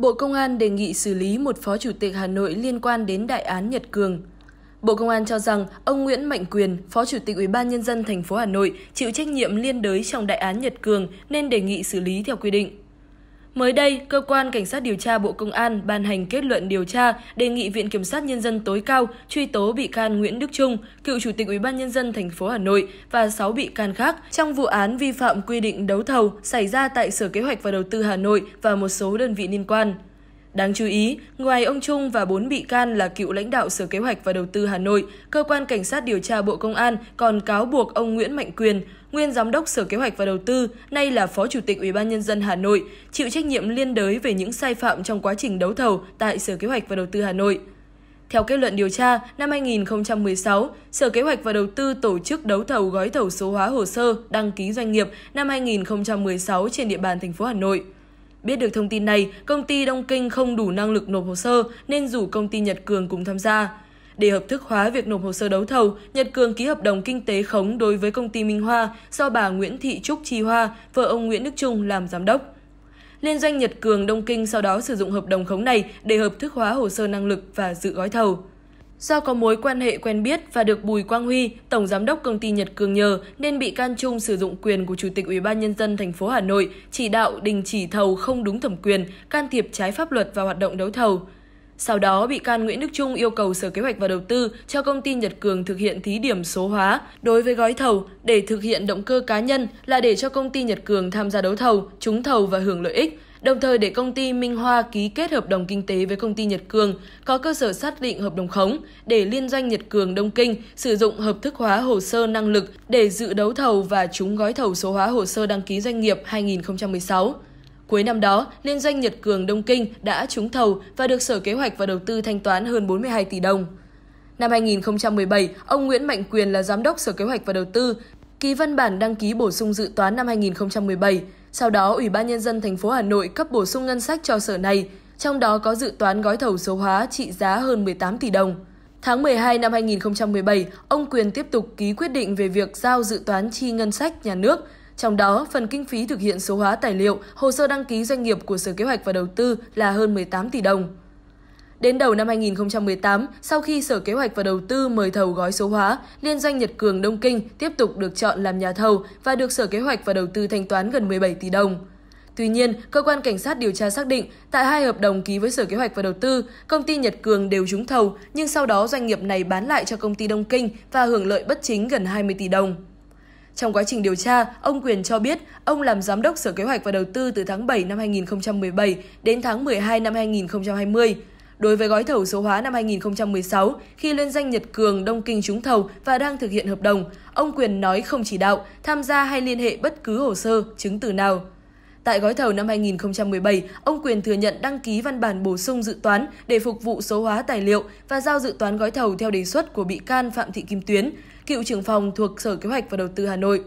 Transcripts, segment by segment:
Bộ Công an đề nghị xử lý một phó chủ tịch Hà Nội liên quan đến đại án Nhật Cường. Bộ Công an cho rằng ông Nguyễn Mạnh Quyền, Phó Chủ tịch Ủy ban nhân dân thành phố Hà Nội chịu trách nhiệm liên đới trong đại án Nhật Cường nên đề nghị xử lý theo quy định. Mới đây, Cơ quan Cảnh sát điều tra Bộ Công an ban hành kết luận điều tra đề nghị Viện Kiểm sát Nhân dân tối cao truy tố bị can Nguyễn Đức Trung, cựu Chủ tịch Ủy ban Nhân dân thành phố Hà Nội và 6 bị can khác trong vụ án vi phạm quy định đấu thầu xảy ra tại Sở Kế hoạch và Đầu tư Hà Nội và một số đơn vị liên quan. Đáng chú ý, ngoài ông Trung và 4 bị can là cựu lãnh đạo Sở Kế hoạch và Đầu tư Hà Nội, cơ quan cảnh sát điều tra Bộ Công an còn cáo buộc ông Nguyễn Mạnh Quyền, nguyên giám đốc Sở Kế hoạch và Đầu tư, nay là Phó Chủ tịch Ủy ban nhân dân Hà Nội, chịu trách nhiệm liên đới về những sai phạm trong quá trình đấu thầu tại Sở Kế hoạch và Đầu tư Hà Nội. Theo kết luận điều tra, năm 2016, Sở Kế hoạch và Đầu tư tổ chức đấu thầu gói thầu số hóa hồ sơ đăng ký doanh nghiệp năm 2016 trên địa bàn thành phố Hà Nội. Biết được thông tin này, công ty Đông Kinh không đủ năng lực nộp hồ sơ nên rủ công ty Nhật Cường cùng tham gia. Để hợp thức hóa việc nộp hồ sơ đấu thầu, Nhật Cường ký hợp đồng kinh tế khống đối với công ty Minh Hoa do bà Nguyễn Thị Trúc Trì Hoa, vợ ông Nguyễn Đức Trung làm giám đốc. Liên doanh Nhật Cường Đông Kinh sau đó sử dụng hợp đồng khống này để hợp thức hóa hồ sơ năng lực và dự gói thầu. Do có mối quan hệ quen biết và được Bùi Quang Huy, tổng giám đốc công ty Nhật Cường nhờ nên bị can Trung sử dụng quyền của chủ tịch Ủy ban nhân dân thành phố Hà Nội chỉ đạo đình chỉ thầu không đúng thẩm quyền, can thiệp trái pháp luật vào hoạt động đấu thầu. Sau đó, bị can Nguyễn Đức Trung yêu cầu Sở Kế hoạch và Đầu tư cho công ty Nhật Cường thực hiện thí điểm số hóa đối với gói thầu để thực hiện động cơ cá nhân là để cho công ty Nhật Cường tham gia đấu thầu, trúng thầu và hưởng lợi ích đồng thời để công ty Minh Hoa ký kết hợp đồng kinh tế với công ty Nhật Cường có cơ sở xác định hợp đồng khống để liên doanh Nhật Cường Đông Kinh sử dụng hợp thức hóa hồ sơ năng lực để dự đấu thầu và trúng gói thầu số hóa hồ sơ đăng ký doanh nghiệp 2016. Cuối năm đó, liên doanh Nhật Cường Đông Kinh đã trúng thầu và được Sở Kế hoạch và Đầu tư thanh toán hơn 42 tỷ đồng. Năm 2017, ông Nguyễn Mạnh Quyền là giám đốc Sở Kế hoạch và Đầu tư, ký văn bản đăng ký bổ sung dự toán năm 2017. Sau đó, Ủy ban nhân dân thành phố Hà Nội cấp bổ sung ngân sách cho sở này, trong đó có dự toán gói thầu số hóa trị giá hơn 18 tỷ đồng. Tháng 12 năm 2017, ông Quyền tiếp tục ký quyết định về việc giao dự toán chi ngân sách nhà nước trong đó, phần kinh phí thực hiện số hóa tài liệu, hồ sơ đăng ký doanh nghiệp của Sở Kế hoạch và Đầu tư là hơn 18 tỷ đồng. Đến đầu năm 2018, sau khi Sở Kế hoạch và Đầu tư mời thầu gói số hóa, Liên doanh Nhật Cường Đông Kinh tiếp tục được chọn làm nhà thầu và được Sở Kế hoạch và Đầu tư thanh toán gần 17 tỷ đồng. Tuy nhiên, cơ quan cảnh sát điều tra xác định tại hai hợp đồng ký với Sở Kế hoạch và Đầu tư, công ty Nhật Cường đều trúng thầu, nhưng sau đó doanh nghiệp này bán lại cho công ty Đông Kinh và hưởng lợi bất chính gần 20 tỷ đồng. Trong quá trình điều tra, ông Quyền cho biết ông làm giám đốc Sở Kế hoạch và Đầu tư từ tháng 7 năm 2017 đến tháng 12 năm 2020. Đối với gói thầu số hóa năm 2016, khi liên danh Nhật Cường Đông Kinh trúng thầu và đang thực hiện hợp đồng, ông Quyền nói không chỉ đạo, tham gia hay liên hệ bất cứ hồ sơ, chứng từ nào. Tại gói thầu năm 2017, ông Quyền thừa nhận đăng ký văn bản bổ sung dự toán để phục vụ số hóa tài liệu và giao dự toán gói thầu theo đề xuất của bị can Phạm Thị Kim Tuyến, cựu trưởng phòng thuộc Sở Kế hoạch và Đầu tư Hà Nội.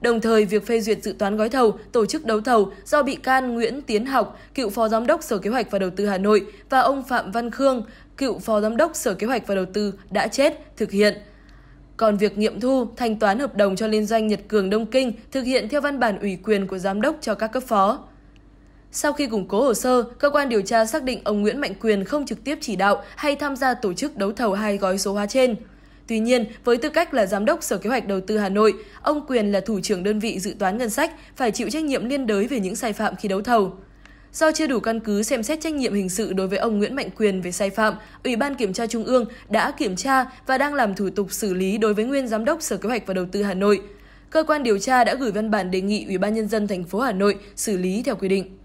Đồng thời, việc phê duyệt dự toán gói thầu, tổ chức đấu thầu do bị can Nguyễn Tiến Học, cựu Phó Giám đốc Sở Kế hoạch và Đầu tư Hà Nội và ông Phạm Văn Khương, cựu Phó Giám đốc Sở Kế hoạch và Đầu tư đã chết, thực hiện – còn việc nghiệm thu, thanh toán hợp đồng cho liên doanh Nhật Cường Đông Kinh thực hiện theo văn bản ủy quyền của giám đốc cho các cấp phó. Sau khi củng cố hồ sơ, cơ quan điều tra xác định ông Nguyễn Mạnh Quyền không trực tiếp chỉ đạo hay tham gia tổ chức đấu thầu hai gói số hóa trên. Tuy nhiên, với tư cách là giám đốc Sở Kế hoạch Đầu tư Hà Nội, ông Quyền là thủ trưởng đơn vị dự toán ngân sách, phải chịu trách nhiệm liên đới về những sai phạm khi đấu thầu. Do chưa đủ căn cứ xem xét trách nhiệm hình sự đối với ông Nguyễn Mạnh Quyền về sai phạm, Ủy ban Kiểm tra Trung ương đã kiểm tra và đang làm thủ tục xử lý đối với nguyên giám đốc Sở Kế hoạch và Đầu tư Hà Nội. Cơ quan điều tra đã gửi văn bản đề nghị Ủy ban nhân dân thành phố Hà Nội xử lý theo quy định.